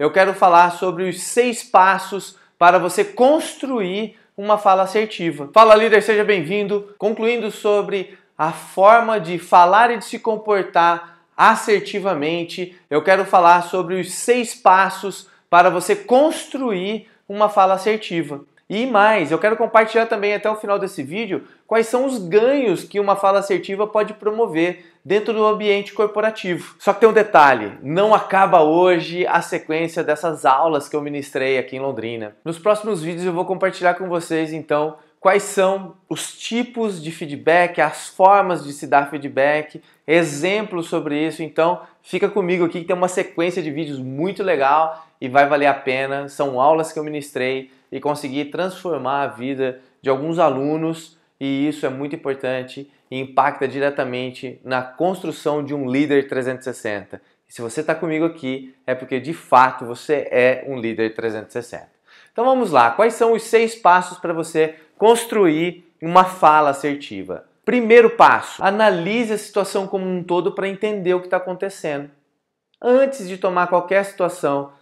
eu quero falar sobre os seis passos para você construir uma fala assertiva. Fala líder, seja bem-vindo. Concluindo sobre a forma de falar e de se comportar assertivamente, eu quero falar sobre os seis passos para você construir uma fala assertiva. E mais, eu quero compartilhar também até o final desse vídeo quais são os ganhos que uma fala assertiva pode promover dentro do ambiente corporativo. Só que tem um detalhe, não acaba hoje a sequência dessas aulas que eu ministrei aqui em Londrina. Nos próximos vídeos eu vou compartilhar com vocês então quais são os tipos de feedback, as formas de se dar feedback, exemplos sobre isso. Então, fica comigo aqui que tem uma sequência de vídeos muito legal e vai valer a pena. São aulas que eu ministrei e consegui transformar a vida de alguns alunos e isso é muito importante e impacta diretamente na construção de um líder 360. E se você está comigo aqui, é porque de fato você é um líder 360. Então vamos lá, quais são os seis passos para você construir uma fala assertiva. Primeiro passo: analise a situação como um todo para entender o que está acontecendo. Antes de tomar qualquer situação,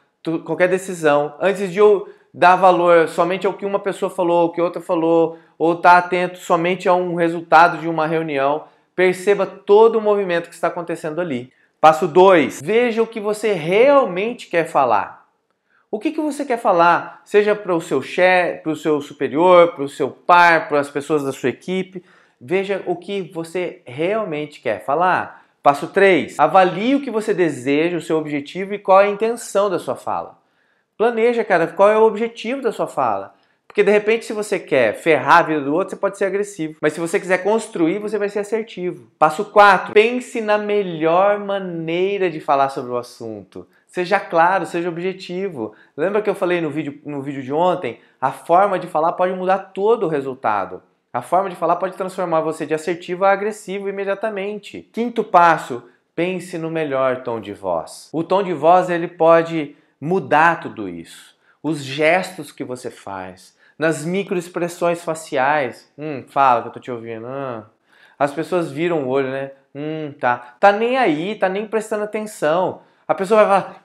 qualquer decisão, antes de eu dar valor somente ao que uma pessoa falou, que outra falou, ou estar tá atento somente a um resultado de uma reunião, perceba todo o movimento que está acontecendo ali. Passo 2: veja o que você realmente quer falar. O que, que você quer falar, seja para o seu chefe, para o seu superior, para o seu par, para as pessoas da sua equipe. Veja o que você realmente quer falar. Passo 3. Avalie o que você deseja, o seu objetivo e qual é a intenção da sua fala. Planeja, cara, qual é o objetivo da sua fala. Porque de repente, se você quer ferrar a vida do outro, você pode ser agressivo. Mas se você quiser construir, você vai ser assertivo. Passo 4. Pense na melhor maneira de falar sobre o assunto. Seja claro, seja objetivo. Lembra que eu falei no vídeo, no vídeo de ontem? A forma de falar pode mudar todo o resultado. A forma de falar pode transformar você de assertivo a agressivo imediatamente. Quinto passo, pense no melhor tom de voz. O tom de voz ele pode mudar tudo isso. Os gestos que você faz, nas microexpressões faciais. Hum, fala que eu tô te ouvindo. Hum. As pessoas viram o olho, né? Hum, tá. Tá nem aí, tá nem prestando atenção. A pessoa vai falar,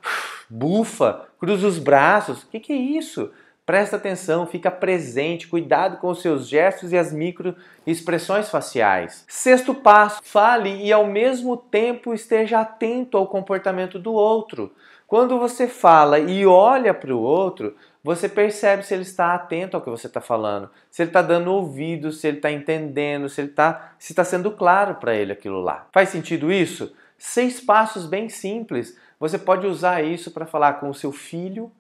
bufa, cruza os braços. O que, que é isso? Presta atenção, fica presente, cuidado com os seus gestos e as micro expressões faciais. Sexto passo, fale e ao mesmo tempo esteja atento ao comportamento do outro. Quando você fala e olha para o outro, você percebe se ele está atento ao que você está falando, se ele está dando ouvido, se ele está entendendo, se ele está se tá sendo claro para ele aquilo lá. Faz sentido isso? Seis passos bem simples, você pode usar isso para falar com o seu filho,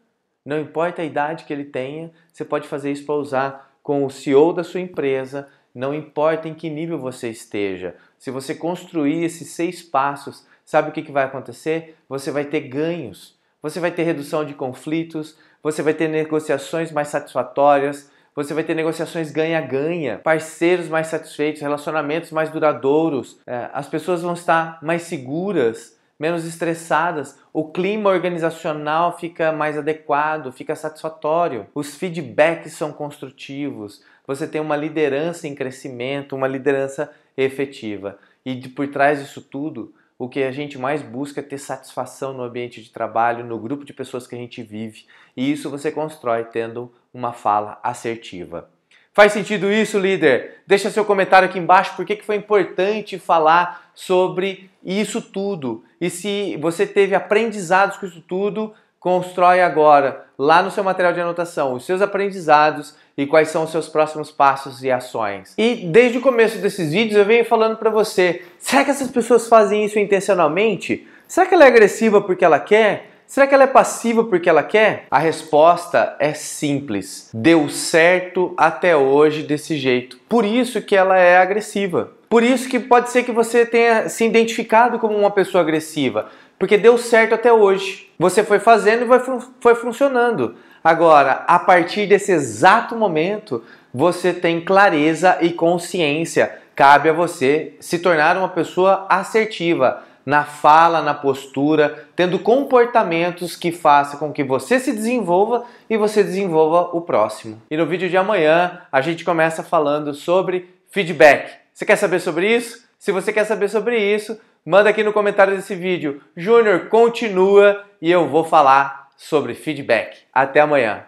não importa a idade que ele tenha, você pode fazer isso para usar com o CEO da sua empresa, não importa em que nível você esteja. Se você construir esses seis passos, sabe o que, que vai acontecer? Você vai ter ganhos, você vai ter redução de conflitos, você vai ter negociações mais satisfatórias, você vai ter negociações ganha-ganha, parceiros mais satisfeitos, relacionamentos mais duradouros, é, as pessoas vão estar mais seguras menos estressadas, o clima organizacional fica mais adequado, fica satisfatório, os feedbacks são construtivos, você tem uma liderança em crescimento, uma liderança efetiva. E por trás disso tudo, o que a gente mais busca é ter satisfação no ambiente de trabalho, no grupo de pessoas que a gente vive. E isso você constrói tendo uma fala assertiva. Faz sentido isso, líder? Deixa seu comentário aqui embaixo por que foi importante falar sobre isso tudo. E se você teve aprendizados com isso tudo, constrói agora, lá no seu material de anotação, os seus aprendizados e quais são os seus próximos passos e ações. E desde o começo desses vídeos eu venho falando para você, será que essas pessoas fazem isso intencionalmente? Será que ela é agressiva porque ela quer? Será que ela é passiva porque ela quer? A resposta é simples. Deu certo até hoje desse jeito. Por isso que ela é agressiva. Por isso que pode ser que você tenha se identificado como uma pessoa agressiva, porque deu certo até hoje. Você foi fazendo e foi funcionando. Agora, a partir desse exato momento, você tem clareza e consciência. Cabe a você se tornar uma pessoa assertiva na fala, na postura, tendo comportamentos que façam com que você se desenvolva e você desenvolva o próximo. E no vídeo de amanhã a gente começa falando sobre feedback. Você quer saber sobre isso? Se você quer saber sobre isso, manda aqui no comentário desse vídeo. Júnior, continua e eu vou falar sobre feedback. Até amanhã.